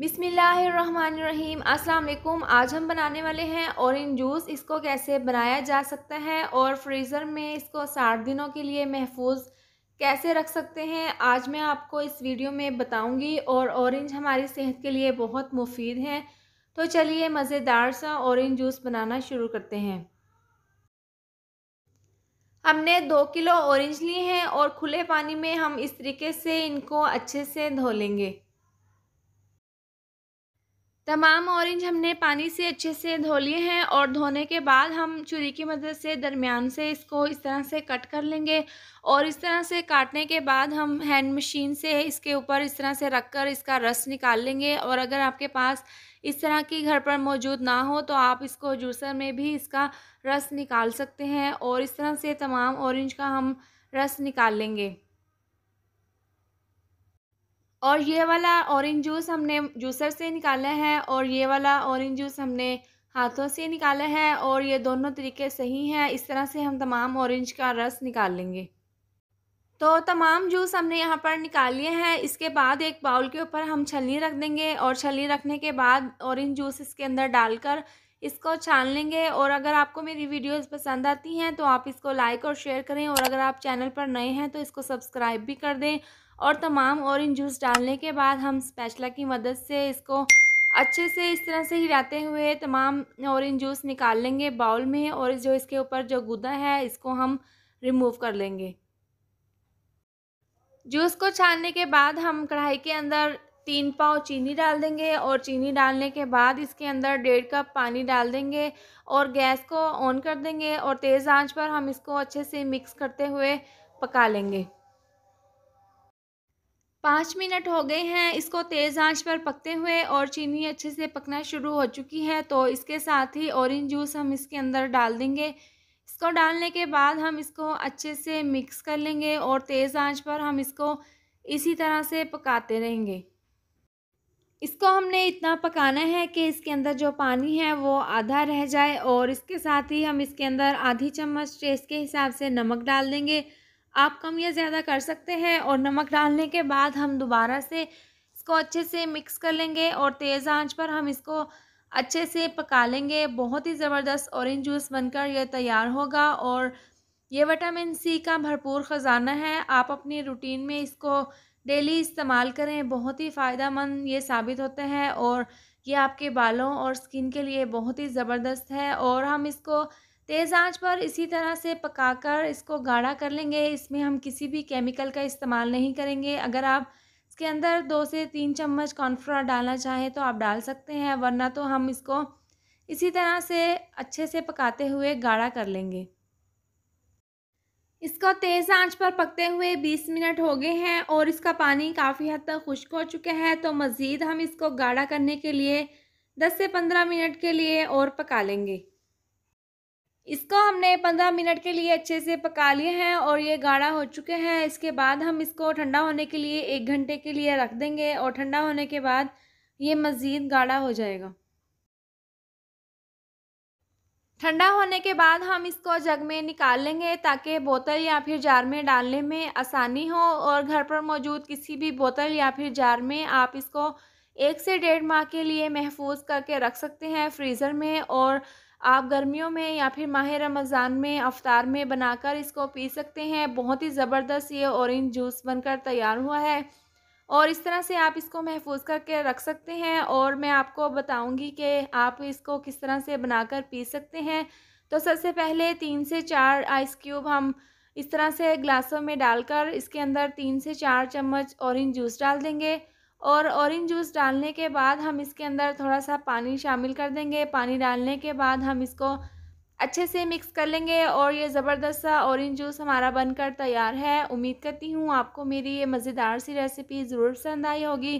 बिसमीम अस्सलाम आज हम बनाने वाले हैं औरेंज जूस इसको कैसे बनाया जा सकता है और फ्रीज़र में इसको साठ दिनों के लिए महफूज कैसे रख सकते हैं आज मैं आपको इस वीडियो में बताऊंगी और औरेंज हमारी सेहत के लिए बहुत मुफीद हैं तो चलिए मज़ेदार सा औरेंज जूस बनाना शुरू करते हैं हमने दो किलो औरेंज लिए हैं और खुले पानी में हम इस तरीके से इनको अच्छे से धो लेंगे तमाम ऑरेंज हमने पानी से अच्छे से धो लिए हैं और धोने के बाद हम छुरी की मदद से दरमियान से इसको इस तरह से कट कर लेंगे और इस तरह से काटने के बाद हम हैंड मशीन से इसके ऊपर इस तरह से रख कर इसका रस निकाल लेंगे और अगर आपके पास इस तरह की घर पर मौजूद ना हो तो आप इसको जूसर में भी इसका रस निकाल सकते हैं और इस तरह से तमाम ऑरेंज का हम रस निकाल लेंगे और ये वाला ऑरेंज जूस हमने जूसर से निकाला है और ये वाला ऑरेंज जूस हमने हाथों से निकाला है और ये दोनों तरीके सही हैं इस तरह से हम तमाम ऑरेंज का रस निकाल लेंगे तो तमाम जूस हमने यहाँ पर निकाल लिए हैं इसके बाद एक बाउल के ऊपर हम छलनी रख देंगे और छलनी रखने के बाद ऑरेंज जूस इसके अंदर डालकर इसको छान लेंगे और अगर आपको मेरी वीडियोस पसंद आती हैं तो आप इसको लाइक और शेयर करें और अगर आप चैनल पर नए हैं तो इसको सब्सक्राइब भी कर दें और तमाम ऑरेंज जूस डालने के बाद हम स्पैचला की मदद से इसको अच्छे से इस तरह से हिलाते हुए तमाम ऑरेंज जूस निकाल लेंगे बाउल में और जो इसके ऊपर जो गुदा है इसको हम रिमूव कर लेंगे जूस को छानने के बाद हम कढ़ाई के अंदर तीन पाव चीनी डाल देंगे और चीनी डालने के बाद इसके अंदर डेढ़ कप पानी डाल देंगे और गैस को ऑन कर देंगे और तेज़ आंच पर हम इसको अच्छे से मिक्स करते हुए पका लेंगे पाँच मिनट हो गए हैं इसको तेज़ आंच पर पकते हुए और चीनी अच्छे से पकना शुरू हो चुकी है तो इसके साथ ही ऑरेंज जूस हम इसके अंदर डाल देंगे इसको डालने के बाद हम इसको अच्छे से मिक्स कर लेंगे और तेज़ आंच पर हम इसको इसी तरह से पकाते रहेंगे इसको हमने इतना पकाना है कि इसके अंदर जो पानी है वो आधा रह जाए और इसके साथ ही हम इसके अंदर आधी चम्मच टेस्ट के हिसाब से नमक डाल देंगे आप कम या ज़्यादा कर सकते हैं और नमक डालने के बाद हम दोबारा से इसको अच्छे से मिक्स कर लेंगे और तेज़ आंच पर हम इसको अच्छे से पका लेंगे बहुत ही ज़बरदस्त ऑरेंज जूस बनकर यह तैयार होगा और ये विटामिन सी का भरपूर ख़जाना है आप अपनी रूटीन में इसको डेली इस्तेमाल करें बहुत ही फ़ायदा मंद ये साबित होते हैं और ये आपके बालों और स्किन के लिए बहुत ही ज़बरदस्त है और हम इसको तेज़ आंच पर इसी तरह से पकाकर इसको गाढ़ा कर लेंगे इसमें हम किसी भी केमिकल का इस्तेमाल नहीं करेंगे अगर आप इसके अंदर दो से तीन चम्मच कॉर्नफ्लोर डालना चाहें तो आप डाल सकते हैं वरना तो हम इसको इसी तरह से अच्छे से पकाते हुए गाढ़ा कर लेंगे इसको तेज़ आंच पर पकते हुए 20 मिनट हो गए हैं और इसका पानी काफ़ी हद तक खुश्क हो चुका है तो मज़ीद हम इसको गाढ़ा करने के लिए 10 से 15 मिनट के लिए और पका लेंगे इसको हमने पंद्रह मिनट के लिए अच्छे से पका लिए हैं और ये गाढ़ा हो चुके हैं इसके बाद हम इसको ठंडा होने के लिए एक घंटे के लिए रख देंगे और ठंडा होने के बाद ये मज़ीद गाढ़ा हो जाएगा ठंडा होने के बाद हम इसको जग में निकाल लेंगे ताकि बोतल या फिर जार में डालने में आसानी हो और घर पर मौजूद किसी भी बोतल या फिर जार में आप इसको एक से डेढ़ माह के लिए महफूज करके रख सकते हैं फ्रीज़र में और आप गर्मियों में या फिर माह रमज़ान में अफ्तार में बनाकर इसको पी सकते हैं बहुत ही ज़बरदस्त ये औरेंज जूस बनकर तैयार हुआ है और इस तरह से आप इसको महफूज करके रख सकते हैं और मैं आपको बताऊंगी कि आप इसको किस तरह से बनाकर पी सकते हैं तो सबसे पहले तीन से चार आइस क्यूब हम इस तरह से ग्लासों में डालकर इसके अंदर तीन से चार चम्मच औरेंज जूस डाल देंगे और ऑरेंज जूस डालने के बाद हम इसके अंदर थोड़ा सा पानी शामिल कर देंगे पानी डालने के बाद हम इसको अच्छे से मिक्स कर लेंगे और ये ज़बरदस्त सा ऑरेंज जूस हमारा बनकर तैयार है उम्मीद करती हूँ आपको मेरी ये मज़ेदार सी रेसिपी ज़रूर पसंद आई होगी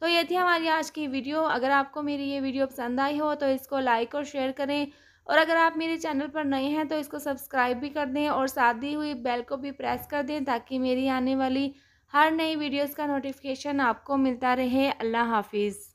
तो ये थी हमारी आज की वीडियो अगर आपको मेरी ये वीडियो पसंद आई हो तो इसको लाइक और शेयर करें और अगर आप मेरे चैनल पर नए हैं तो इसको सब्सक्राइब भी कर दें और साथ दी हुई बेल को भी प्रेस कर दें ताकि मेरी आने वाली हर नई वीडियोस का नोटिफिकेशन आपको मिलता रहे अल्लाह हाफिज़